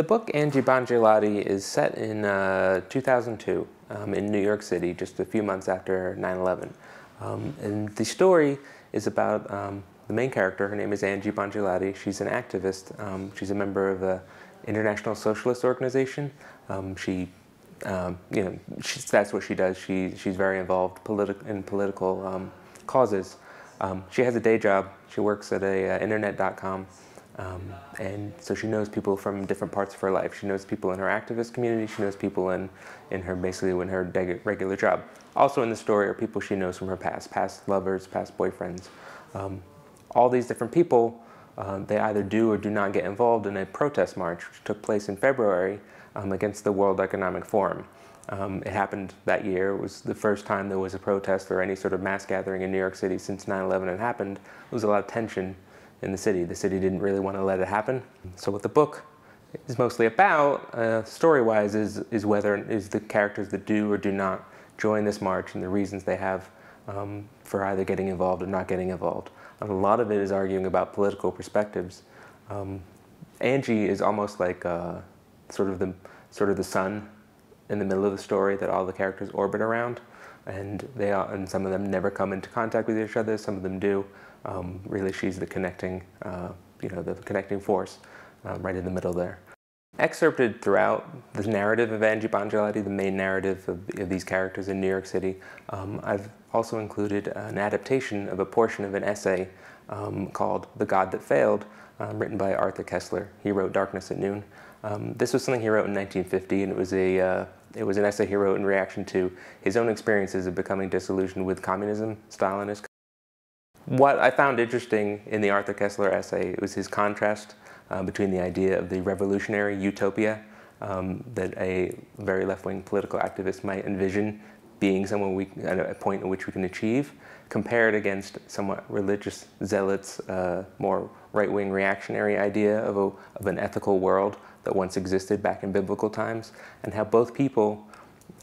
The book Angie Bangelati is set in uh, 2002 um, in New York City, just a few months after 9-11. Um, and the story is about um, the main character. Her name is Angie Bangelati. She's an activist. Um, she's a member of the International Socialist Organization. Um, she, um, you know, that's what she does. She, she's very involved politi in political causes. she has a day job. She works at a uh, internet.com um, and so she knows people from different parts of her life. She knows people in her activist community. She knows people in, in her basically in her regular job. Also in the story are people she knows from her past, past lovers, past boyfriends. Um, all these different people, um, they either do or do not get involved in a protest march, which took place in February um, against the World Economic Forum. Um, it happened that year. It was the first time there was a protest or any sort of mass gathering in New York City since 9-11 had happened. There was a lot of tension in the city. The city didn't really want to let it happen. So what the book is mostly about, uh, story-wise, is, is whether is the characters that do or do not join this march and the reasons they have um, for either getting involved or not getting involved. And a lot of it is arguing about political perspectives. Um, Angie is almost like uh, sort of the sort of the sun in the middle of the story that all the characters orbit around and they are, and some of them never come into contact with each other. Some of them do. Um, really, she's the connecting, uh, you know, the connecting force um, right in the middle there. Excerpted throughout the narrative of Angie Bongiolati, the main narrative of, of, these characters in New York City, um, I've also included an adaptation of a portion of an essay um, called The God That Failed, um, written by Arthur Kessler. He wrote Darkness at Noon. Um, this was something he wrote in 1950, and it was a uh, it was an essay he wrote in reaction to his own experiences of becoming disillusioned with communism, Stalinist. What I found interesting in the Arthur Kessler essay was his contrast uh, between the idea of the revolutionary utopia um, that a very left-wing political activist might envision being someone we at a point at which we can achieve, compared against somewhat religious zealots, uh, more right-wing reactionary idea of, a, of an ethical world that once existed back in biblical times, and how both people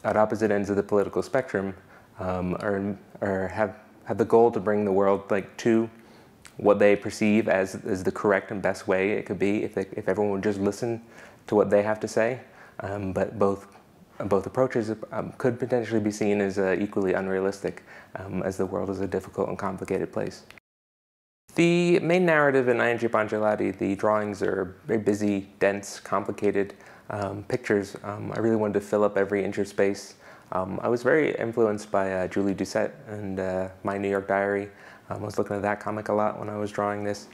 at opposite ends of the political spectrum um, are, are have, have the goal to bring the world like to what they perceive as, as the correct and best way it could be if, they, if everyone would just listen to what they have to say. Um, but both both approaches um, could potentially be seen as uh, equally unrealistic, um, as the world is a difficult and complicated place. The main narrative in Ing Pangelati, the drawings are very busy, dense, complicated um, pictures. Um, I really wanted to fill up every inch of space. Um, I was very influenced by uh, Julie Doucette and uh, My New York Diary. Um, I was looking at that comic a lot when I was drawing this.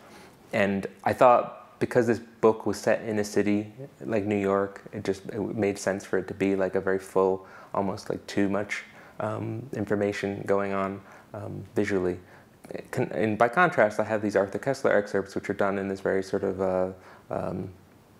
And I thought because this book was set in a city like New York, it just it made sense for it to be like a very full, almost like too much um, information going on um, visually. Can, and by contrast, I have these Arthur Kessler excerpts, which are done in this very sort of, uh, um,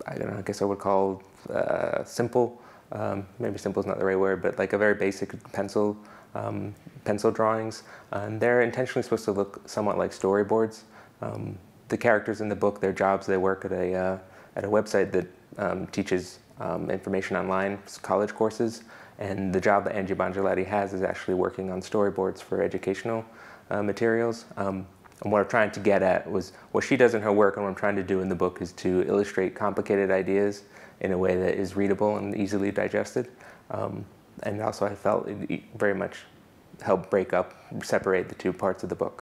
I don't know, I guess I would call uh, simple. Um, maybe simple is not the right word, but like a very basic pencil um, pencil drawings. And they're intentionally supposed to look somewhat like storyboards. Um, the characters in the book, their jobs. They work at a uh, at a website that um, teaches um, information online, college courses. And the job that Angie Bongiletti has is actually working on storyboards for educational uh, materials. Um, and what I'm trying to get at was what she does in her work, and what I'm trying to do in the book is to illustrate complicated ideas in a way that is readable and easily digested. Um, and also, I felt it very much helped break up, separate the two parts of the book.